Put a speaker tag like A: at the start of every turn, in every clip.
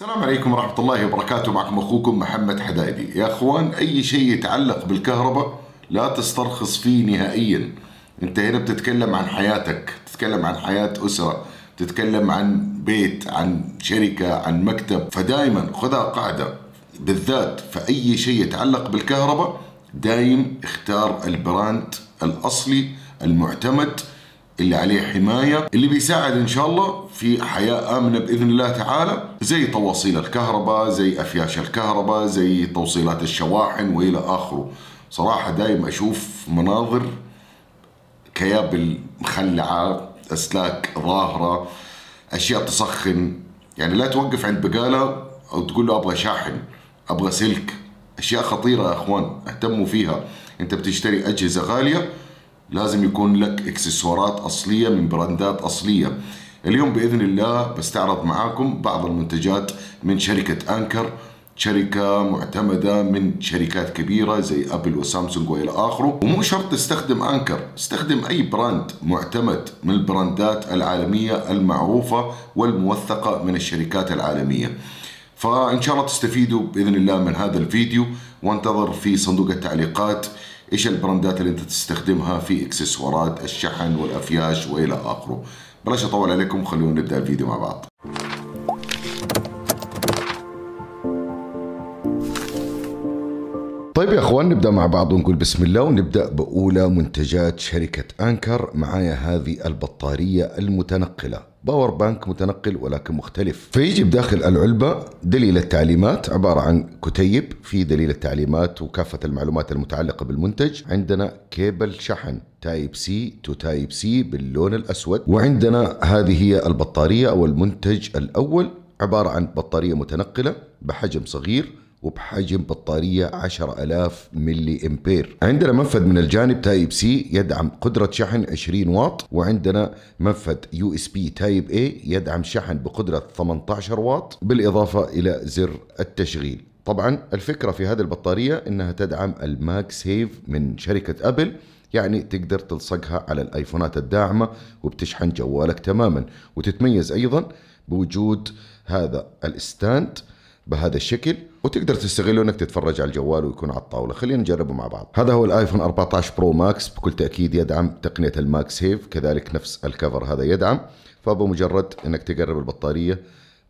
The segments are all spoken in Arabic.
A: السلام عليكم ورحمة الله وبركاته معكم أخوكم محمد حدايبي يا أخوان أي شيء يتعلق بالكهرباء لا تسترخص فيه نهائيا أنت هنا بتتكلم عن حياتك بتتكلم عن حياة أسرة بتتكلم عن بيت عن شركة عن مكتب فدائما خذها قاعدة بالذات فأي شيء يتعلق بالكهرباء دايم اختار البراند الأصلي المعتمد اللي عليه حماية اللي بيساعد إن شاء الله في حياة آمنة بإذن الله تعالى زي تواصيل الكهرباء زي أفياش الكهرباء زي توصيلات الشواحن وإلى آخره صراحة دائما أشوف مناظر كيابل مخلعة أسلاك ظاهرة أشياء تسخن يعني لا توقف عند بقالة أو تقول له أبغى شاحن أبغى سلك أشياء خطيرة يا أخوان اهتموا فيها أنت بتشتري أجهزة غالية لازم يكون لك اكسسوارات اصليه من براندات اصليه اليوم باذن الله بستعرض معاكم بعض المنتجات من شركه انكر شركة معتمدة من شركات كبيرة زي أبل وسامسونج وإلى آخره ومو شرط تستخدم أنكر استخدم أي براند معتمد من البراندات العالمية المعروفة والموثقة من الشركات العالمية فإن شاء الله تستفيدوا بإذن الله من هذا الفيديو وانتظر في صندوق التعليقات ايش البراندات اللي انت تستخدمها في اكسسوارات الشحن والافياش والى اخره بلاش اطول عليكم خلونا نبدا الفيديو مع بعض طيب يا اخوان نبدا مع بعض ونقول بسم الله ونبدا باولى منتجات شركه انكر معايا هذه البطاريه المتنقله باور بانك متنقل ولكن مختلف فيجي بداخل العلبة دليل التعليمات عبارة عن كتيب في دليل التعليمات وكافة المعلومات المتعلقة بالمنتج عندنا كيبل شحن تايب سي تو تايب سي باللون الأسود وعندنا هذه هي البطارية أو المنتج الأول عبارة عن بطارية متنقلة بحجم صغير وبحجم بطارية 10000 ملي امبير عندنا منفذ من الجانب تايب سي يدعم قدرة شحن 20 واط وعندنا منفذ يو اس بي تايب اي يدعم شحن بقدرة 18 واط بالإضافة إلى زر التشغيل طبعا الفكرة في هذه البطارية انها تدعم الماك سيف من شركة ابل يعني تقدر تلصقها على الايفونات الداعمة وبتشحن جوالك تماما وتتميز ايضا بوجود هذا الستاند بهذا الشكل وتقدر تستغله انك تتفرج على الجوال ويكون على الطاوله خلينا نجربه مع بعض هذا هو الايفون 14 برو ماكس بكل تاكيد يدعم تقنيه الماك سيف كذلك نفس الكفر هذا يدعم فبمجرد انك تقرب البطاريه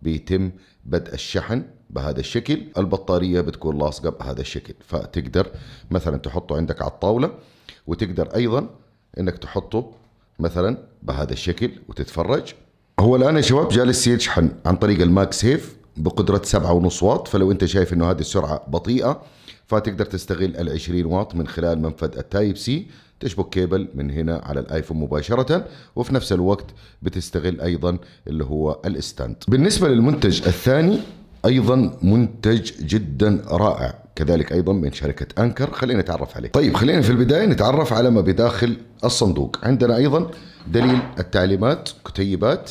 A: بيتم بدء الشحن بهذا الشكل البطارية بتكون لاصقة بهذا الشكل فتقدر مثلا تحطه عندك على الطاولة وتقدر أيضا أنك تحطه مثلا بهذا الشكل وتتفرج هو الآن يا شباب جالس يشحن عن طريق الماك سيف بقدرة 7.5 واط فلو انت شايف انه هذه السرعة بطيئة فتقدر تستغل ال 20 واط من خلال منفذ التايب سي تشبك كيبل من هنا على الايفون مباشرة وفي نفس الوقت بتستغل ايضا اللي هو الستاند بالنسبة للمنتج الثاني ايضا منتج جدا رائع كذلك ايضا من شركه انكر خلينا نتعرف عليه طيب خلينا في البدايه نتعرف على ما بداخل الصندوق عندنا ايضا دليل التعليمات كتيبات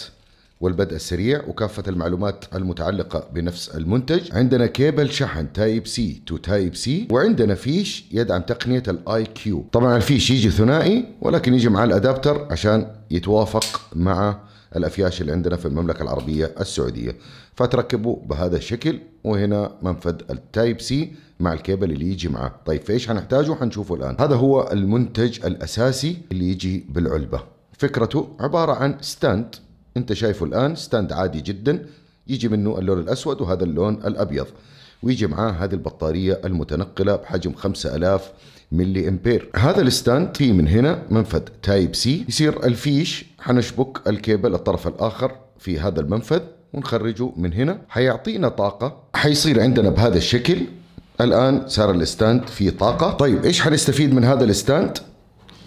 A: والبدء السريع وكافة المعلومات المتعلقة بنفس المنتج عندنا كيبل شحن تايب سي تو تايب سي وعندنا فيش يدعم تقنية الاي كيو طبعا الفيش يجي ثنائي ولكن يجي مع الادابتر عشان يتوافق مع الافياش اللي عندنا في المملكه العربيه السعوديه فتركبه بهذا الشكل وهنا منفذ التايب سي مع الكيبل اللي يجي معاه طيب فايش هنحتاجه حنشوفه الان هذا هو المنتج الاساسي اللي يجي بالعلبه فكرته عباره عن ستاند انت شايفه الان ستاند عادي جدا يجي منه اللون الاسود وهذا اللون الابيض ويجي معاه هذه البطاريه المتنقله بحجم 5000 ملي امبير هذا الستاند في من هنا منفذ تايب سي يصير الفيش حنشبك الكيبل الطرف الاخر في هذا المنفذ ونخرجه من هنا حيعطينا طاقه حيصير عندنا بهذا الشكل الان صار الستاند فيه طاقه طيب ايش حنستفيد من هذا الستاند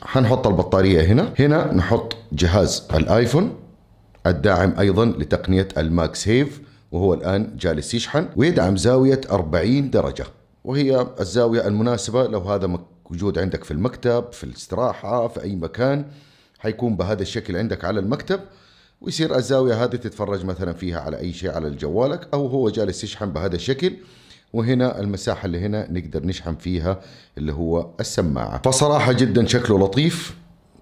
A: حنحط البطاريه هنا هنا نحط جهاز الايفون الداعم أيضا لتقنية الماكس هيف وهو الآن جالس يشحن ويدعم زاوية 40 درجة وهي الزاوية المناسبة لو هذا موجود عندك في المكتب في الاستراحة في أي مكان حيكون بهذا الشكل عندك على المكتب ويصير الزاوية هذه تتفرج مثلا فيها على أي شيء على جوالك أو هو جالس يشحن بهذا الشكل وهنا المساحة اللي هنا نقدر نشحن فيها اللي هو السماعة فصراحة جدا شكله لطيف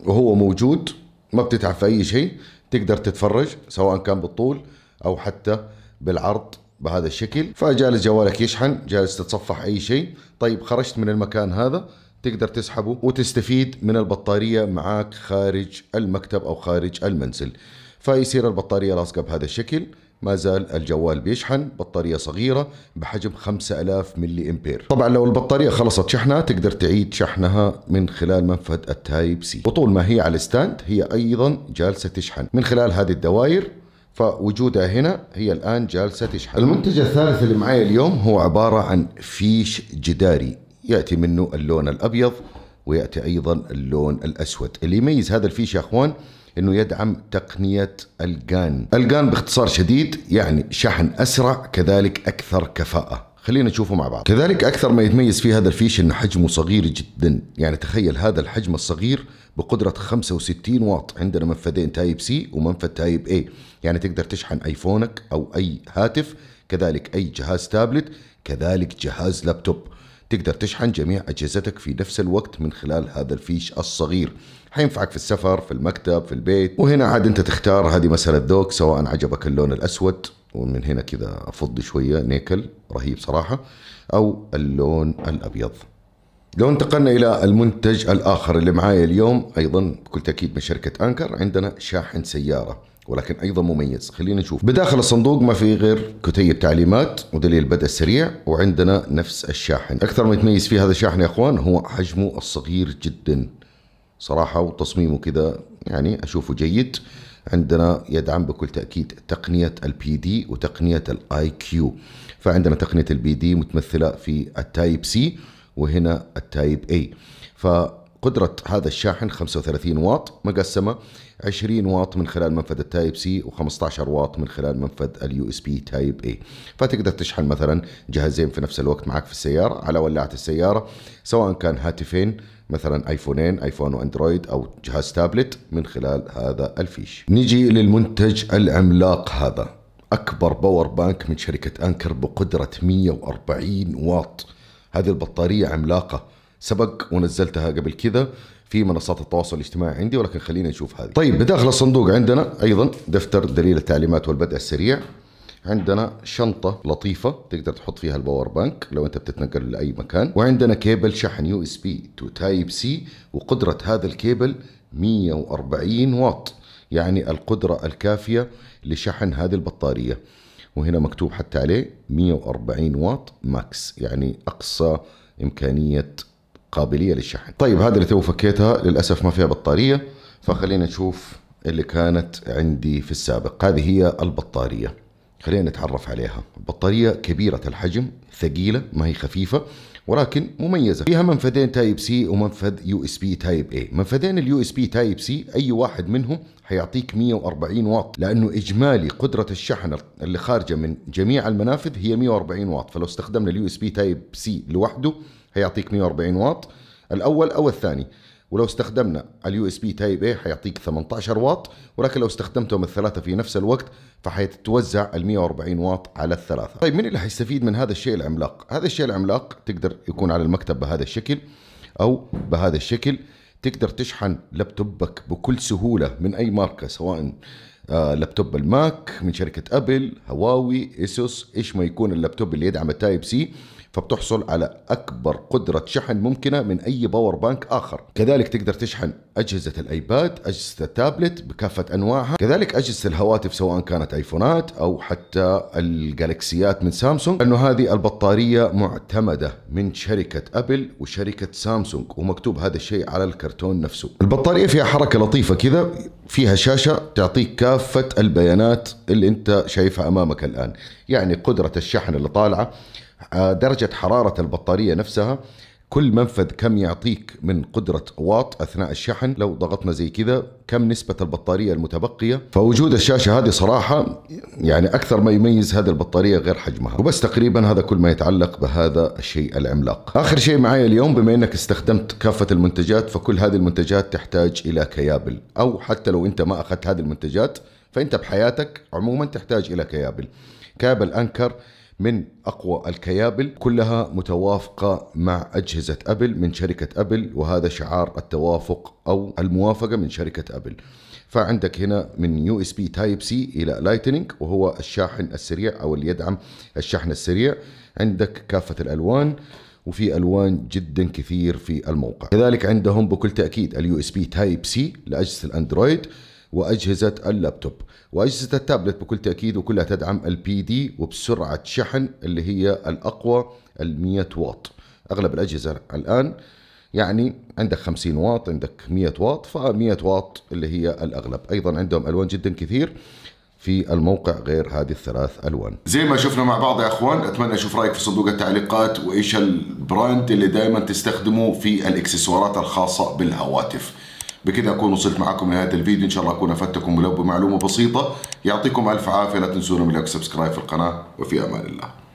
A: وهو موجود ما بتتعب في أي شيء تقدر تتفرج سواء كان بالطول او حتى بالعرض بهذا الشكل فجالس جوالك يشحن جالس تتصفح اي شيء طيب خرجت من المكان هذا تقدر تسحبه وتستفيد من البطاريه معاك خارج المكتب او خارج المنزل فيصير البطارية لاصقة بهذا الشكل ما زال الجوال بيشحن بطارية صغيرة بحجم 5000 ملي امبير طبعا لو البطارية خلصت شحنها تقدر تعيد شحنها من خلال منفذ التايب سي وطول ما هي على الستاند هي ايضا جالسة تشحن من خلال هذه الدوائر فوجودها هنا هي الان جالسة تشحن المنتج الثالث اللي معي اليوم هو عبارة عن فيش جداري يأتي منه اللون الأبيض ويأتي أيضا اللون الأسود اللي يميز هذا الفيش يا أخوان انه يدعم تقنيه الجان الجان باختصار شديد يعني شحن اسرع كذلك اكثر كفاءه خلينا نشوفه مع بعض كذلك اكثر ما يتميز فيه هذا الفيش انه حجمه صغير جدا يعني تخيل هذا الحجم الصغير بقدرة 65 واط عندنا منفذين تايب سي ومنفذ تايب اي يعني تقدر تشحن ايفونك او اي هاتف كذلك اي جهاز تابلت كذلك جهاز لابتوب تقدر تشحن جميع أجهزتك في نفس الوقت من خلال هذا الفيش الصغير حينفعك في السفر في المكتب في البيت وهنا عاد انت تختار هذه مسألة ذوق سواء عجبك اللون الأسود ومن هنا كذا افض شوية نيكل رهيب صراحة أو اللون الأبيض لو انتقلنا الى المنتج الاخر اللي معايا اليوم ايضا بكل تاكيد من شركه انكر عندنا شاحن سياره ولكن ايضا مميز خلينا نشوف بداخل الصندوق ما في غير كتيب تعليمات ودليل بدء السريع وعندنا نفس الشاحن اكثر ما يتميز فيه هذا الشاحن يا اخوان هو حجمه الصغير جدا صراحة وتصميمه كذا يعني أشوفه جيد عندنا يدعم بكل تأكيد تقنية البي دي وتقنية الاي كيو فعندنا تقنية البي دي متمثلة في التايب سي وهنا التايب اي فقدرة هذا الشاحن 35 واط مقسمة 20 واط من خلال منفذ التايب سي و15 واط من خلال منفذ اليو اس بي تايب اي فتقدر تشحن مثلا جهازين في نفس الوقت معك في السياره على ولاعه السياره سواء كان هاتفين مثلا ايفونين ايفون واندرويد او جهاز تابلت من خلال هذا الفيش نيجي للمنتج العملاق هذا اكبر باور بانك من شركه انكر بقدره 140 واط هذه البطاريه عملاقه سبق ونزلتها قبل كذا في منصات التواصل الاجتماعي عندي ولكن خلينا نشوف هذه طيب بداخل الصندوق عندنا ايضا دفتر دليل التعليمات والبدء السريع عندنا شنطة لطيفة تقدر تحط فيها الباور بانك لو انت بتتنقل لأي مكان وعندنا كيبل شحن يو اس بي تو تايب سي وقدرة هذا الكيبل 140 واط يعني القدرة الكافية لشحن هذه البطارية وهنا مكتوب حتى عليه 140 واط ماكس يعني أقصى إمكانية قابليه للشحن طيب هذه اللي تو فكيتها للاسف ما فيها بطاريه فخلينا نشوف اللي كانت عندي في السابق هذه هي البطاريه خلينا نتعرف عليها البطارية كبيرة الحجم ثقيلة ما هي خفيفة ولكن مميزة فيها منفذين تايب سي ومنفذ يو اس بي تايب اي منفذين اليو اس بي تايب سي اي واحد منهم حيعطيك 140 واط لانه اجمالي قدرة الشحن اللي خارجة من جميع المنافذ هي 140 واط فلو استخدمنا اليو اس بي تايب سي لوحده هيعطيك 140 واط الاول او الثاني ولو استخدمنا اليو اس بي تايب اي حيعطيك 18 واط ولكن لو استخدمتهم الثلاثه في نفس الوقت فحيتوزع ال 140 واط على الثلاثه. طيب مين اللي حيستفيد من هذا الشيء العملاق؟ هذا الشيء العملاق تقدر يكون على المكتب بهذا الشكل او بهذا الشكل تقدر تشحن لابتوبك بكل سهوله من اي ماركه سواء آه، لابتوب الماك من شركه ابل هواوي اسوس ايش ما يكون اللابتوب اللي يدعم التايب سي فبتحصل على أكبر قدرة شحن ممكنة من أي باور بانك آخر كذلك تقدر تشحن أجهزة الأيباد أجهزة التابلت بكافة أنواعها كذلك أجهزة الهواتف سواء كانت أيفونات أو حتى الجالكسيات من سامسونج أنه هذه البطارية معتمدة من شركة أبل وشركة سامسونج ومكتوب هذا الشيء على الكرتون نفسه البطارية فيها حركة لطيفة كذا فيها شاشة تعطيك كافة البيانات اللي انت شايفها امامك الان يعني قدرة الشحن اللي طالعة آه، درجة حرارة البطارية نفسها كل منفذ كم يعطيك من قدرة واط أثناء الشحن لو ضغطنا زي كذا كم نسبة البطارية المتبقية فوجود الشاشة هذه صراحة يعني أكثر ما يميز هذه البطارية غير حجمها وبس تقريبا هذا كل ما يتعلق بهذا الشيء العملاق آخر شيء معي اليوم بما أنك استخدمت كافة المنتجات فكل هذه المنتجات تحتاج إلى كيابل أو حتى لو أنت ما أخذت هذه المنتجات فأنت بحياتك عموما تحتاج إلى كيابل كابل أنكر من أقوى الكيابل كلها متوافقة مع أجهزة أبل من شركة أبل وهذا شعار التوافق أو الموافقة من شركة أبل فعندك هنا من يو اس بي تايب سي الى لايتنينج وهو الشاحن السريع او اللي يدعم الشحن السريع عندك كافه الالوان وفي الوان جدا كثير في الموقع كذلك عندهم بكل تاكيد اليو اس بي تايب سي لاجهزه الاندرويد واجهزه اللابتوب واجهزه التابلت بكل تاكيد وكلها تدعم البي دي وبسرعه شحن اللي هي الاقوى ال 100 واط اغلب الاجهزه الان يعني عندك 50 واط عندك 100 واط ف100 واط اللي هي الاغلب ايضا عندهم الوان جدا كثير في الموقع غير هذه الثلاث الوان زي ما شفنا مع بعض يا اخوان اتمنى اشوف رايك في صندوق التعليقات وايش البراند اللي دائما تستخدمه في الاكسسوارات الخاصه بالهواتف بكده اكون وصلت معكم لهذا الفيديو ان شاء الله اكون افدتكم ولو بمعلومه بسيطه يعطيكم الف عافيه لا تنسونا من لايك سبسكرايب في القناه وفي امان الله